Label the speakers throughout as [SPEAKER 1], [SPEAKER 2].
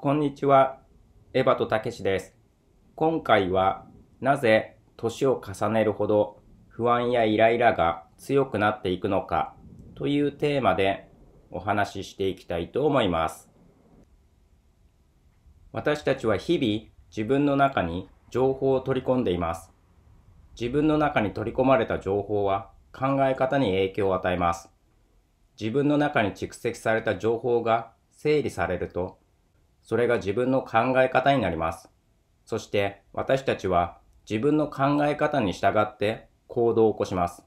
[SPEAKER 1] こんにちは。エヴァとたけしです。今回は、なぜ年を重ねるほど不安やイライラが強くなっていくのかというテーマでお話ししていきたいと思います。私たちは日々自分の中に情報を取り込んでいます。自分の中に取り込まれた情報は考え方に影響を与えます。自分の中に蓄積された情報が整理されるとそれが自分の考え方になります。そして私たちは自分の考え方に従って行動を起こします。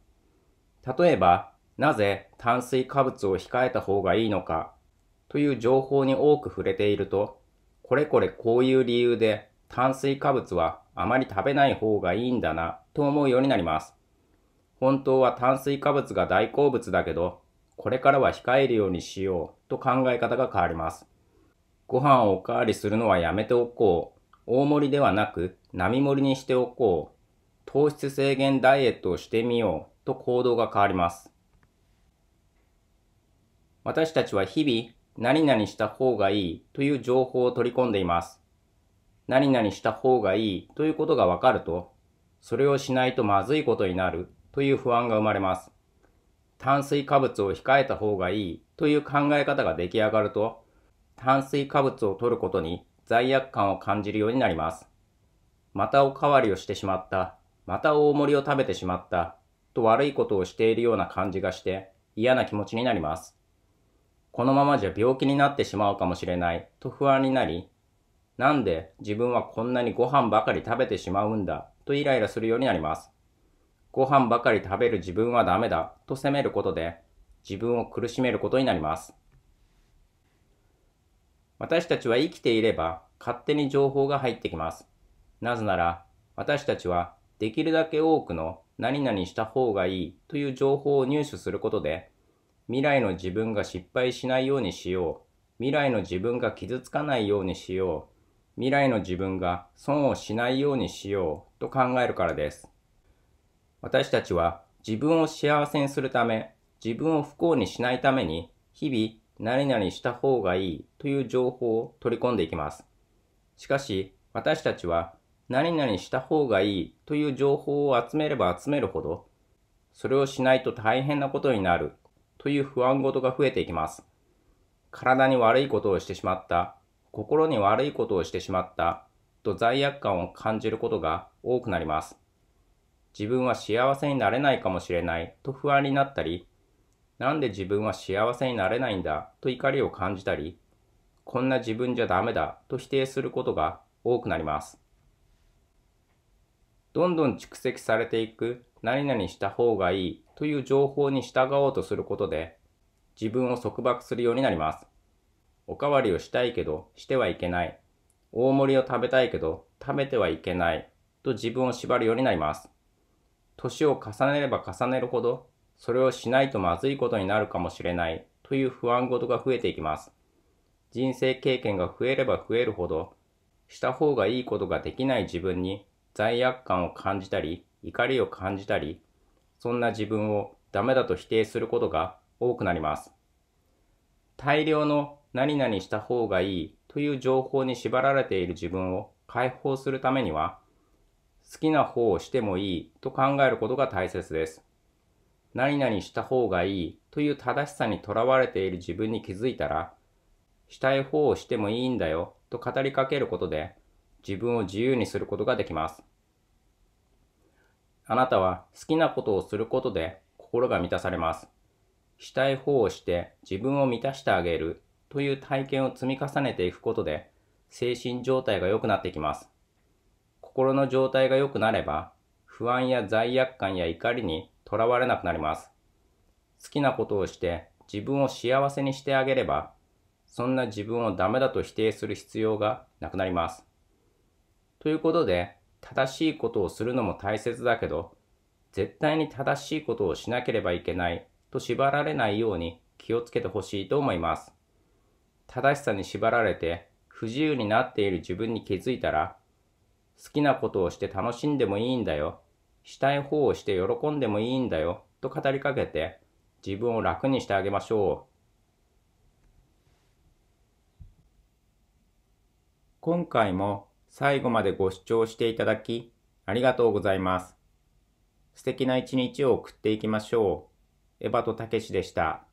[SPEAKER 1] 例えば、なぜ炭水化物を控えた方がいいのかという情報に多く触れていると、これこれこういう理由で炭水化物はあまり食べない方がいいんだなと思うようになります。本当は炭水化物が大好物だけど、これからは控えるようにしようと考え方が変わります。ご飯をおかわりするのはやめておこう。大盛りではなく、並盛りにしておこう。糖質制限ダイエットをしてみようと行動が変わります。私たちは日々、何々した方がいいという情報を取り込んでいます。何々した方がいいということがわかると、それをしないとまずいことになるという不安が生まれます。炭水化物を控えた方がいいという考え方が出来上がると、炭水化物を摂ることに罪悪感を感じるようになります。またおかわりをしてしまった、また大盛りを食べてしまった、と悪いことをしているような感じがして嫌な気持ちになります。このままじゃ病気になってしまうかもしれないと不安になり、なんで自分はこんなにご飯ばかり食べてしまうんだとイライラするようになります。ご飯ばかり食べる自分はダメだと責めることで自分を苦しめることになります。私たちは生きていれば勝手に情報が入ってきます。なぜなら、私たちはできるだけ多くの何々した方がいいという情報を入手することで、未来の自分が失敗しないようにしよう、未来の自分が傷つかないようにしよう、未来の自分が損をしないようにしようと考えるからです。私たちは自分を幸せにするため、自分を不幸にしないために、日々何々した方がいいという情報を取り込んでいきます。しかし、私たちは何々した方がいいという情報を集めれば集めるほど、それをしないと大変なことになるという不安事が増えていきます。体に悪いことをしてしまった、心に悪いことをしてしまったと罪悪感を感じることが多くなります。自分は幸せになれないかもしれないと不安になったり、なんで自分は幸せになれないんだと怒りを感じたり、こんな自分じゃダメだと否定することが多くなります。どんどん蓄積されていく何々した方がいいという情報に従おうとすることで自分を束縛するようになります。おかわりをしたいけどしてはいけない。大盛りを食べたいけど食べてはいけないと自分を縛るようになります。年を重ねれば重ねるほどそれをしないとまずいことになるかもしれないという不安事が増えていきます。人生経験が増えれば増えるほど、した方がいいことができない自分に罪悪感を感じたり、怒りを感じたり、そんな自分をダメだと否定することが多くなります。大量の何々した方がいいという情報に縛られている自分を解放するためには、好きな方をしてもいいと考えることが大切です。何々した方がいいという正しさにとらわれている自分に気づいたら、したい方をしてもいいんだよと語りかけることで自分を自由にすることができます。あなたは好きなことをすることで心が満たされます。したい方をして自分を満たしてあげるという体験を積み重ねていくことで精神状態が良くなってきます。心の状態が良くなれば不安や罪悪感や怒りに囚われなくなります。好きなことをして自分を幸せにしてあげれば、そんな自分をダメだと否定する必要がなくなります。ということで、正しいことをするのも大切だけど、絶対に正しいことをしなければいけないと縛られないように気をつけてほしいと思います。正しさに縛られて不自由になっている自分に気づいたら、好きなことをして楽しんでもいいんだよしたい方をして喜んでもいいんだよと語りかけて自分を楽にしてあげましょう。今回も最後までご視聴していただきありがとうございます。素敵な一日を送っていきましょう。エバとたけしでした。